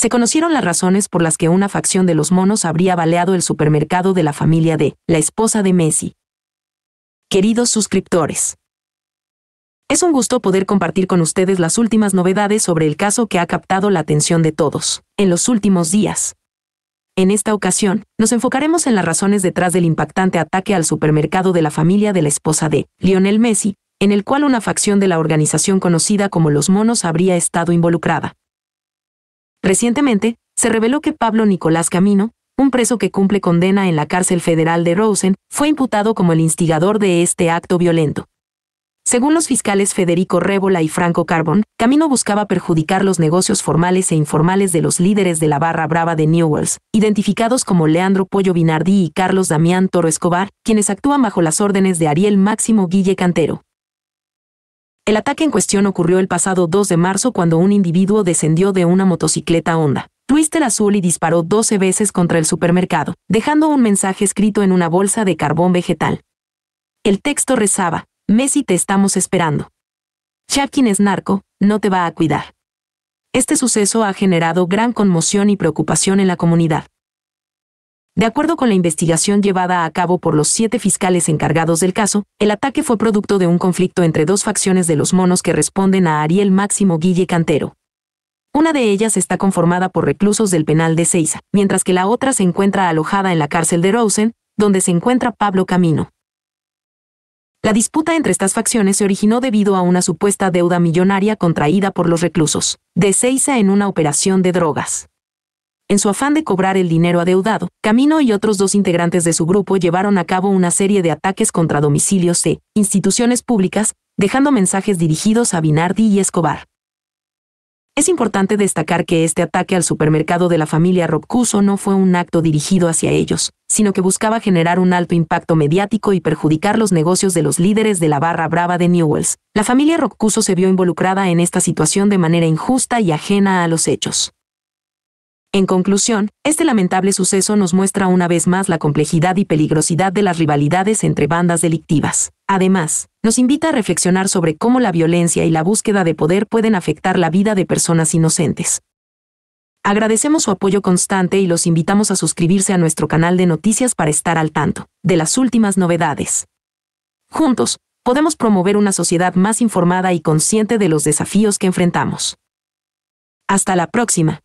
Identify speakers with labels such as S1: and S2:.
S1: se conocieron las razones por las que una facción de los monos habría baleado el supermercado de la familia de la esposa de Messi. Queridos suscriptores, es un gusto poder compartir con ustedes las últimas novedades sobre el caso que ha captado la atención de todos en los últimos días. En esta ocasión, nos enfocaremos en las razones detrás del impactante ataque al supermercado de la familia de la esposa de Lionel Messi, en el cual una facción de la organización conocida como Los Monos habría estado involucrada. Recientemente, se reveló que Pablo Nicolás Camino, un preso que cumple condena en la cárcel federal de Rosen, fue imputado como el instigador de este acto violento. Según los fiscales Federico Révola y Franco Carbón, Camino buscaba perjudicar los negocios formales e informales de los líderes de la barra brava de Newells, identificados como Leandro Pollo Binardi y Carlos Damián Toro Escobar, quienes actúan bajo las órdenes de Ariel Máximo Guille Cantero. El ataque en cuestión ocurrió el pasado 2 de marzo cuando un individuo descendió de una motocicleta Honda. Twister azul y disparó 12 veces contra el supermercado, dejando un mensaje escrito en una bolsa de carbón vegetal. El texto rezaba, Messi te estamos esperando. Chapkin es narco, no te va a cuidar. Este suceso ha generado gran conmoción y preocupación en la comunidad. De acuerdo con la investigación llevada a cabo por los siete fiscales encargados del caso, el ataque fue producto de un conflicto entre dos facciones de los monos que responden a Ariel Máximo Guille Cantero. Una de ellas está conformada por reclusos del penal de Ceiza, mientras que la otra se encuentra alojada en la cárcel de Rosen, donde se encuentra Pablo Camino. La disputa entre estas facciones se originó debido a una supuesta deuda millonaria contraída por los reclusos de Ceiza en una operación de drogas en su afán de cobrar el dinero adeudado, Camino y otros dos integrantes de su grupo llevaron a cabo una serie de ataques contra domicilios e instituciones públicas, dejando mensajes dirigidos a Binardi y Escobar. Es importante destacar que este ataque al supermercado de la familia Roccuso no fue un acto dirigido hacia ellos, sino que buscaba generar un alto impacto mediático y perjudicar los negocios de los líderes de la barra brava de Newells. La familia Roccuso se vio involucrada en esta situación de manera injusta y ajena a los hechos. En conclusión, este lamentable suceso nos muestra una vez más la complejidad y peligrosidad de las rivalidades entre bandas delictivas. Además, nos invita a reflexionar sobre cómo la violencia y la búsqueda de poder pueden afectar la vida de personas inocentes. Agradecemos su apoyo constante y los invitamos a suscribirse a nuestro canal de noticias para estar al tanto de las últimas novedades. Juntos, podemos promover una sociedad más informada y consciente de los desafíos que enfrentamos. Hasta la próxima.